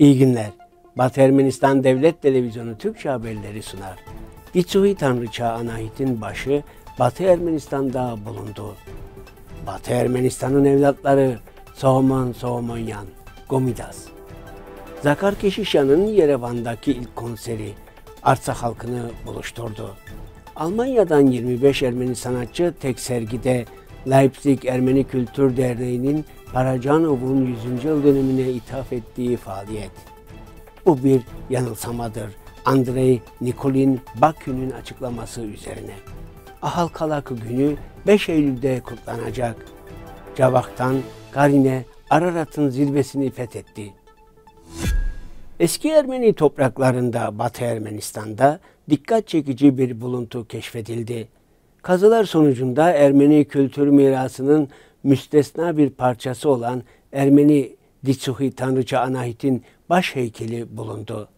İyi günler. Batı Ermenistan Devlet Televizyonu Türkçe haberleri sunar. Gitsuhi Tanrıça Anahit'in başı Batı Ermenistan'da bulundu. Batı Ermenistan'ın evlatları Soğuman Soğumanyan, Gomidas. Zakar Keşişan'ın Yerevan'daki ilk konseri Arsa halkını buluşturdu. Almanya'dan 25 Ermeni sanatçı tek sergide Leipzig Ermeni Kültür Derneği'nin Paracanov'un 100. yıl dönemine ithaf ettiği faaliyet. Bu bir yanılsamadır. Andrei Nikolin Bakü'nün açıklaması üzerine. Ahal Ahalkalak günü 5 Eylül'de kutlanacak. Cavak'tan Karine, Ararat'ın zirvesini fethetti. Eski Ermeni topraklarında Batı Ermenistan'da dikkat çekici bir buluntu keşfedildi. Kazılar sonucunda Ermeni kültür mirasının müstesna bir parçası olan Ermeni Ditsuhi Tanrıça Anahit'in baş heykeli bulundu.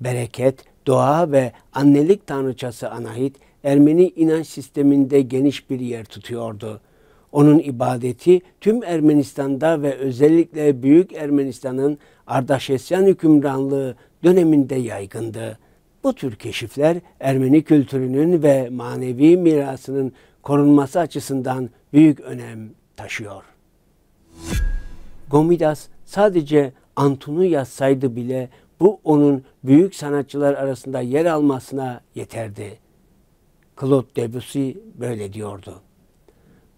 Bereket, doğa ve annelik tanrıçası Anahit, Ermeni inanç sisteminde geniş bir yer tutuyordu. Onun ibadeti tüm Ermenistan'da ve özellikle Büyük Ermenistan'ın Ardaşesyan hükümranlığı döneminde yaygındı. Bu tür keşifler Ermeni kültürünün ve manevi mirasının korunması açısından büyük önem taşıyor. Gomidas sadece Antun'u yazsaydı bile bu onun büyük sanatçılar arasında yer almasına yeterdi. Claude Debussy böyle diyordu.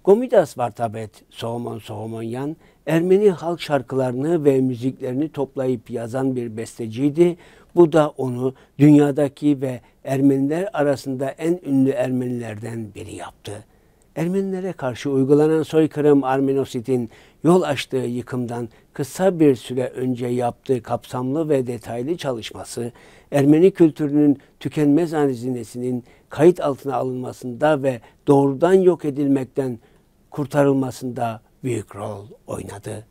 Gomidas Vartabet Soğumon Soğumonyan Ermeni halk şarkılarını ve müziklerini toplayıp yazan bir besteciydi. Bu da onu dünyadaki ve Ermeniler arasında en ünlü Ermenilerden biri yaptı. Ermenilere karşı uygulanan soykırım Armenosit'in yol açtığı yıkımdan kısa bir süre önce yaptığı kapsamlı ve detaylı çalışması, Ermeni kültürünün tükenmez hazinesinin kayıt altına alınmasında ve doğrudan yok edilmekten kurtarılmasında büyük rol oynadı.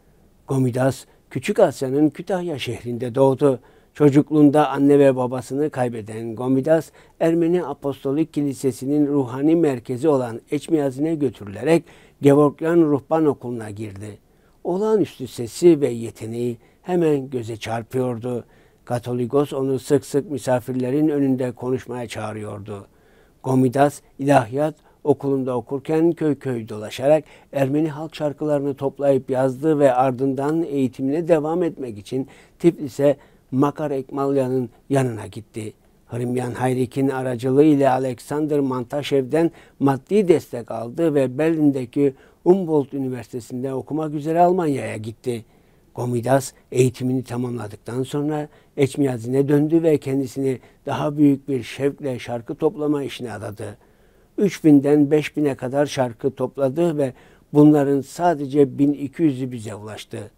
Gomidas, Küçük Asya'nın Kütahya şehrinde doğdu. Çocukluğunda anne ve babasını kaybeden Gomidas, Ermeni Apostolik Kilisesi'nin ruhani merkezi olan Eçmiyazin'e götürülerek Gevorkyan Ruhban Okulu'na girdi. Olağanüstü sesi ve yeteneği hemen göze çarpıyordu. Katolikos onu sık sık misafirlerin önünde konuşmaya çağırıyordu. Gomidas ilahiyat okulunda okurken köy köy dolaşarak Ermeni halk şarkılarını toplayıp yazdı ve ardından eğitimine devam etmek için Tiflis'e Makar Ekmalyan'ın yanına gitti. Hrimyan Hayrik'in aracılığıyla Alexander Mantaşev'den maddi destek aldı ve Berlin'deki Humboldt Üniversitesi'nde okumak üzere Almanya'ya gitti. Gomidas eğitimini tamamladıktan sonra Eçmiyazine döndü ve kendisini daha büyük bir şevkle şarkı toplama işine adadı. 3000'den 5000'e kadar şarkı topladı ve bunların sadece 1200'ü bize ulaştı.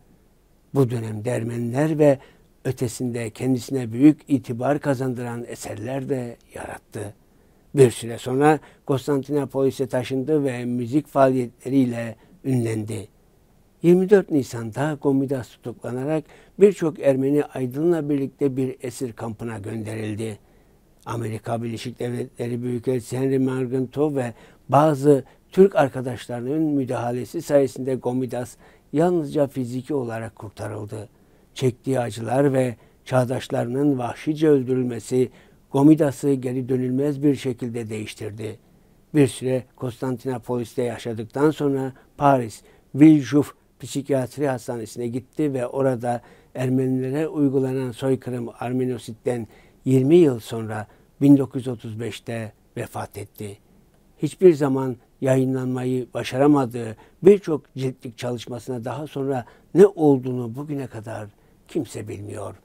Bu dönem dermenler ve ötesinde kendisine büyük itibar kazandıran eserler de yarattı. Bir süre sonra Konstantinopolis'e taşındı ve müzik faaliyetleriyle ünlendi. 24 Nisan'da Gomidas tutuklanarak birçok Ermeni aydınla birlikte bir esir kampına gönderildi. Amerika Birleşik Devletleri Büyükelçisi Henry Margento ve bazı Türk arkadaşlarının müdahalesi sayesinde Gomidas yalnızca fiziki olarak kurtarıldı. Çektiği acılar ve çağdaşlarının vahşice öldürülmesi Gomidas'ı geri dönülmez bir şekilde değiştirdi. Bir süre Konstantinopolis'te yaşadıktan sonra Paris, Viljuf Psikiyatri Hastanesi'ne gitti ve orada Ermenilere uygulanan soykırım Arminosit'ten 20 yıl sonra 1935'te vefat etti. Hiçbir zaman yayınlanmayı başaramadığı birçok ciltlik çalışmasına daha sonra ne olduğunu bugüne kadar kimse bilmiyor.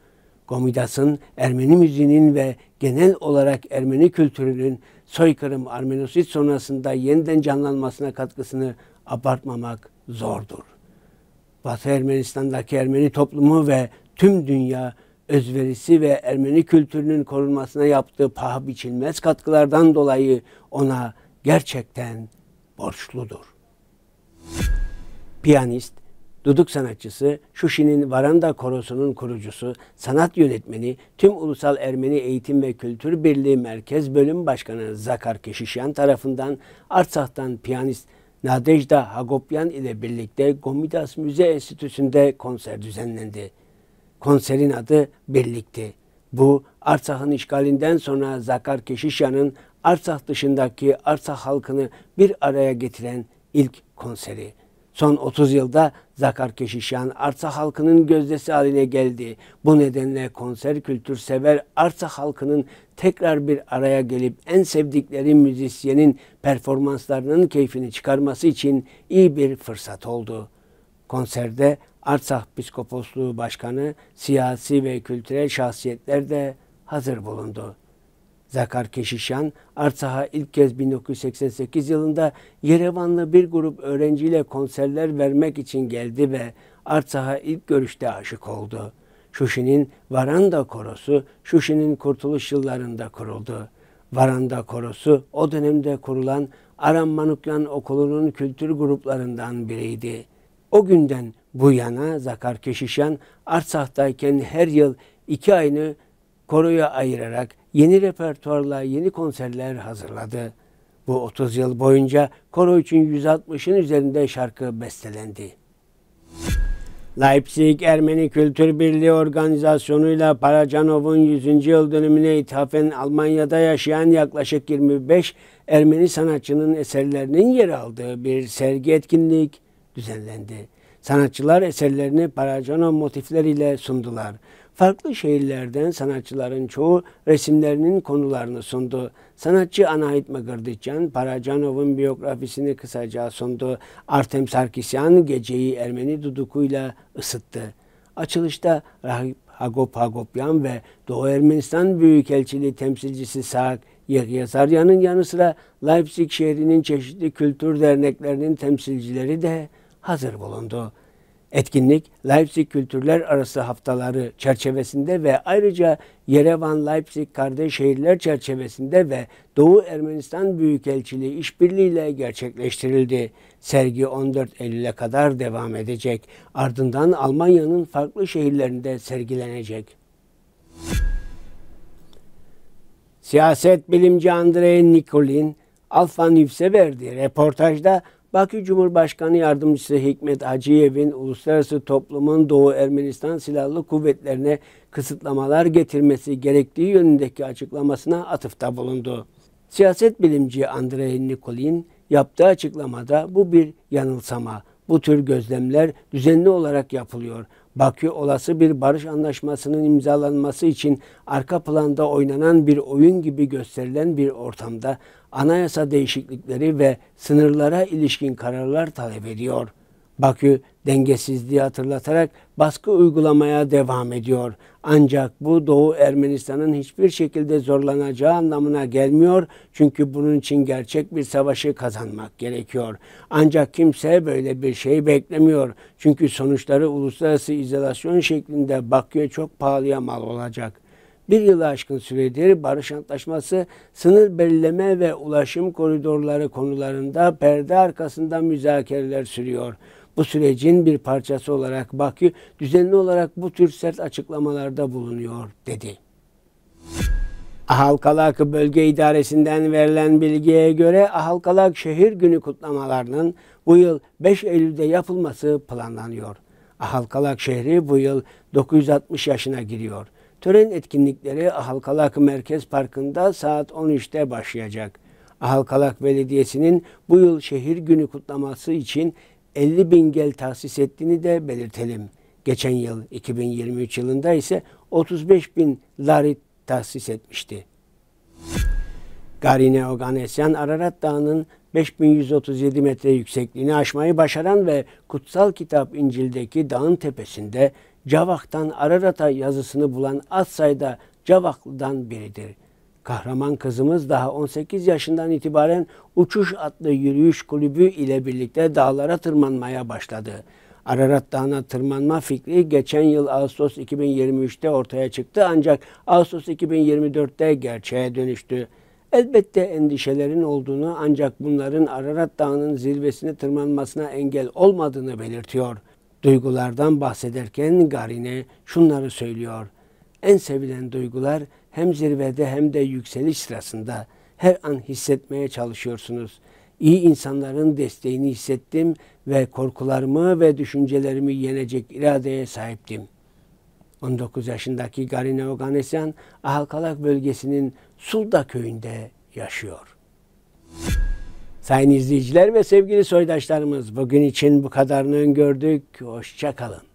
Gomidas'ın Ermeni müziğinin ve genel olarak Ermeni kültürünün soykırım Armenosit sonrasında yeniden canlanmasına katkısını abartmamak zordur. Batı Ermenistan'daki Ermeni toplumu ve tüm dünya özverisi ve Ermeni kültürünün korunmasına yaptığı paha biçilmez katkılardan dolayı ona gerçekten borçludur. Piyanist, duduk sanatçısı, Şuşi'nin Varanda Korosu'nun kurucusu, sanat yönetmeni, tüm Ulusal Ermeni Eğitim ve Kültür Birliği Merkez Bölüm Başkanı Zakar Keşişyan tarafından Arsah'tan piyanist Nadejda Hagopyan ile birlikte Gomidas Müze Enstitüsü'nde konser düzenlendi. Konserin adı Birlikti. Bu Artsak'ın işgalinden sonra Zakar Keşişyan'ın Arsak dışındaki Arsak halkını bir araya getiren ilk konseri. Son 30 yılda Zakar Keşişyan Arsak halkının gözdesi haline geldi. Bu nedenle konser kültür sever Arsak halkının tekrar bir araya gelip en sevdikleri müzisyenin performanslarının keyfini çıkarması için iyi bir fırsat oldu. Konserde Artsakh Piskoposluğu Başkanı, siyasi ve kültürel şahsiyetler de hazır bulundu. Zakar Keşişan, Artsah'a ilk kez 1988 yılında Yerevanlı bir grup öğrenciyle konserler vermek için geldi ve Artsah'a ilk görüşte aşık oldu. Şuşi'nin Varanda Korosu, Şuşi'nin kurtuluş yıllarında kuruldu. Varanda Korosu, o dönemde kurulan Aram Manukyan Okulu'nun kültür gruplarından biriydi. O günden bu yana Zakar Keşişan Artsah'tayken her yıl iki ayını koroya ayırarak yeni repertuarla yeni konserler hazırladı. Bu 30 yıl boyunca koro için 160'ın üzerinde şarkı bestelendi. Leipzig Ermeni Kültür Birliği organizasyonuyla Paracanov'un 100. yıl dönümüne ithafen Almanya'da yaşayan yaklaşık 25 Ermeni sanatçının eserlerinin yer aldığı bir sergi etkinlik düzenlendi. Sanatçılar eserlerini paracano motifleriyle sundular. Farklı şehirlerden sanatçıların çoğu resimlerinin konularını sundu. Sanatçı Anahit Magardityan, Paracanov'un biyografisini kısaca sundu. Artem Sarkisyan geceyi Ermeni dudukuyla ısıttı. Açılışta Rahip Hagop Hagopyan ve Doğu Ermenistan Büyükelçiliği temsilcisi Saak Yegyazarya'nın yanı sıra Leipzig şehrinin çeşitli kültür derneklerinin temsilcileri de hazır bulundu. Etkinlik Leipzig Kültürler Arası Haftaları çerçevesinde ve ayrıca Yerevan Leipzig Kardeş Şehirler çerçevesinde ve Doğu Ermenistan Büyükelçiliği işbirliğiyle gerçekleştirildi. Sergi 14 Eylül'e kadar devam edecek. Ardından Almanya'nın farklı şehirlerinde sergilenecek. Siyaset bilimci Andrei Nikolin Alfa Nübs'e verdiği reportajda Bakü Cumhurbaşkanı Yardımcısı Hikmet Hacıyev'in uluslararası toplumun Doğu Ermenistan Silahlı Kuvvetlerine kısıtlamalar getirmesi gerektiği yönündeki açıklamasına atıfta bulundu. Siyaset bilimci Andrei Nikolin yaptığı açıklamada bu bir yanılsama. Bu tür gözlemler düzenli olarak yapılıyor. Bakü olası bir barış anlaşmasının imzalanması için arka planda oynanan bir oyun gibi gösterilen bir ortamda anayasa değişiklikleri ve sınırlara ilişkin kararlar talep ediyor. Bakü dengesizliği hatırlatarak baskı uygulamaya devam ediyor. Ancak bu Doğu Ermenistan'ın hiçbir şekilde zorlanacağı anlamına gelmiyor. Çünkü bunun için gerçek bir savaşı kazanmak gerekiyor. Ancak kimse böyle bir şey beklemiyor. Çünkü sonuçları uluslararası izolasyon şeklinde Bakü'ye çok pahalıya mal olacak bir yılı aşkın süredir barış antlaşması, sınır belirleme ve ulaşım koridorları konularında perde arkasında müzakereler sürüyor. Bu sürecin bir parçası olarak Bakü düzenli olarak bu tür sert açıklamalarda bulunuyor dedi. Ahalkalak Bölge İdaresi'nden verilen bilgiye göre Ahalkalak Şehir Günü kutlamalarının bu yıl 5 Eylül'de yapılması planlanıyor. Ahalkalak şehri bu yıl 960 yaşına giriyor. Tören etkinlikleri Ahalkalak Merkez Parkı'nda saat 13'te başlayacak. Ahalkalak Belediyesi'nin bu yıl şehir günü kutlaması için 50 bin gel tahsis ettiğini de belirtelim. Geçen yıl 2023 yılında ise 35 bin larit tahsis etmişti. Garine Oganesyan Ararat Dağı'nın 5137 metre yüksekliğini aşmayı başaran ve Kutsal Kitap İncil'deki dağın tepesinde Cavak'tan Ararata yazısını bulan az sayıda Cavaklı'dan biridir. Kahraman kızımız daha 18 yaşından itibaren Uçuş adlı yürüyüş kulübü ile birlikte dağlara tırmanmaya başladı. Ararat Dağı'na tırmanma fikri geçen yıl Ağustos 2023'te ortaya çıktı ancak Ağustos 2024'te gerçeğe dönüştü. Elbette endişelerin olduğunu ancak bunların Ararat Dağı'nın zirvesini tırmanmasına engel olmadığını belirtiyor.'' Duygulardan bahsederken Garine şunları söylüyor. En sevilen duygular hem zirvede hem de yükseliş sırasında her an hissetmeye çalışıyorsunuz. İyi insanların desteğini hissettim ve korkularımı ve düşüncelerimi yenecek iradeye sahiptim. 19 yaşındaki Garine Oganesyan Ahalkalak bölgesinin Sulda köyünde yaşıyor. Sayın izleyiciler ve sevgili soydaşlarımız bugün için bu kadarını öngördük. hoşçakalın.